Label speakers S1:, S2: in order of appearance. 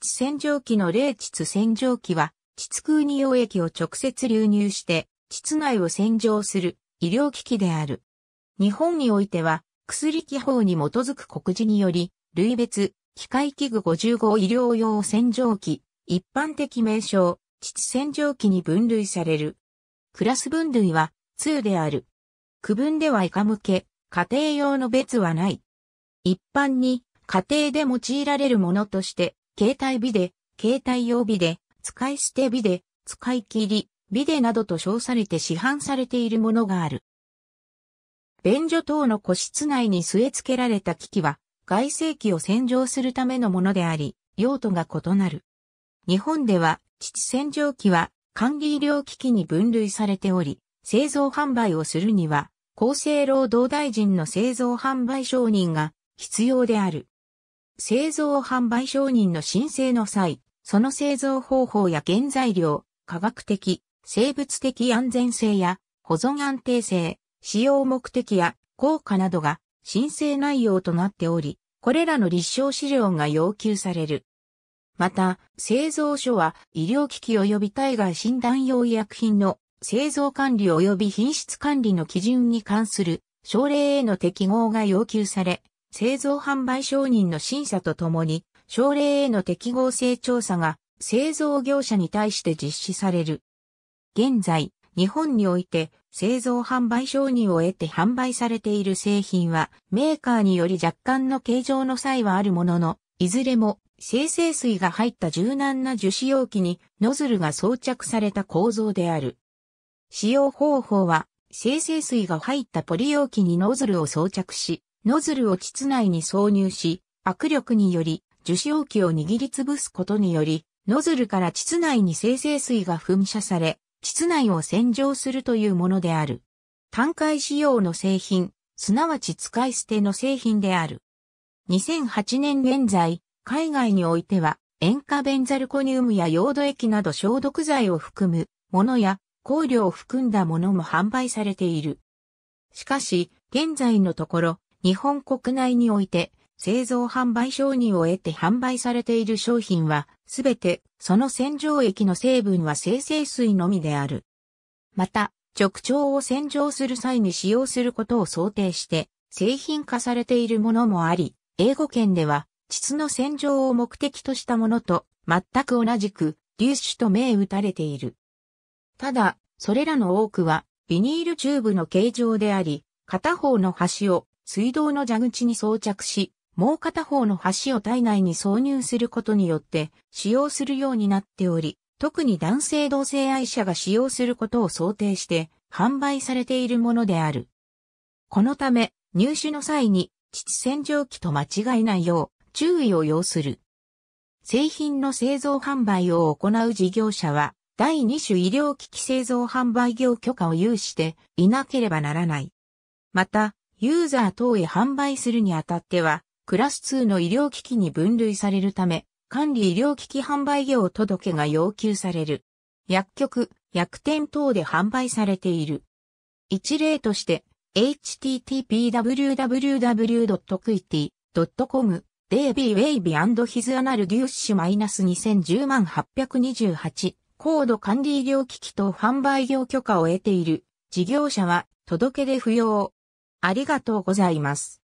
S1: 膣洗浄機の冷膣洗浄機は、膣空に溶液を直接流入して、膣内を洗浄する医療機器である。日本においては、薬機法に基づく告示により、類別、機械器具55医療用洗浄機、一般的名称、膣洗浄機に分類される。クラス分類は、2である。区分では以下向け、家庭用の別はない。一般に、家庭で用いられるものとして、携帯ビデ、携帯用ビデ、使い捨てビデ、使い切り、ビデなどと称されて市販されているものがある。便所等の個室内に据え付けられた機器は、外製機を洗浄するためのものであり、用途が異なる。日本では、父洗浄機は管理医療機器に分類されており、製造販売をするには、厚生労働大臣の製造販売承認が必要である。製造販売承認の申請の際、その製造方法や原材料、科学的、生物的安全性や保存安定性、使用目的や効果などが申請内容となっており、これらの立証資料が要求される。また、製造所は医療機器及び体外診断用医薬品の製造管理及び品質管理の基準に関する省令への適合が要求され、製造販売承認の審査とともに、省令への適合性調査が製造業者に対して実施される。現在、日本において製造販売承認を得て販売されている製品はメーカーにより若干の形状の際はあるものの、いずれも生成水が入った柔軟な樹脂容器にノズルが装着された構造である。使用方法は生成水が入ったポリ容器にノズルを装着し、ノズルを膣内に挿入し、握力により樹脂容器を握りつぶすことにより、ノズルから膣内に生成水が噴射され、膣内を洗浄するというものである。単回使用の製品、すなわち使い捨ての製品である。2008年現在、海外においては、塩化ベンザルコニウムやヨード液など消毒剤を含むものや香料を含んだものも販売されている。しかし、現在のところ、日本国内において製造販売承認を得て販売されている商品は、すべてその洗浄液の成分は生成水のみである。また、直腸を洗浄する際に使用することを想定して、製品化されているものもあり、英語圏では、膣の洗浄を目的としたものと、全く同じく、粒子と銘打たれている。ただ、それらの多くは、ビニールチューブの形状であり、片方の端を水道の蛇口に装着し、もう片方の橋を体内に挿入することによって使用するようになっており、特に男性同性愛者が使用することを想定して販売されているものである。このため、入手の際に、膣洗浄機と間違いないよう注意を要する。製品の製造販売を行う事業者は、第2種医療機器製造販売業許可を有していなければならない。また、ユーザー等へ販売するにあたっては、クラス2の医療機器に分類されるため、管理医療機器販売業届が要求される。薬局、薬店等で販売されている。一例として、http://www.quity.com デイビー・ウェイビーヒズ・アナル・デューッシュ -2010828 高度管理医療機器と販売業許可を得ている事業者は届け出不要ありがとうございます。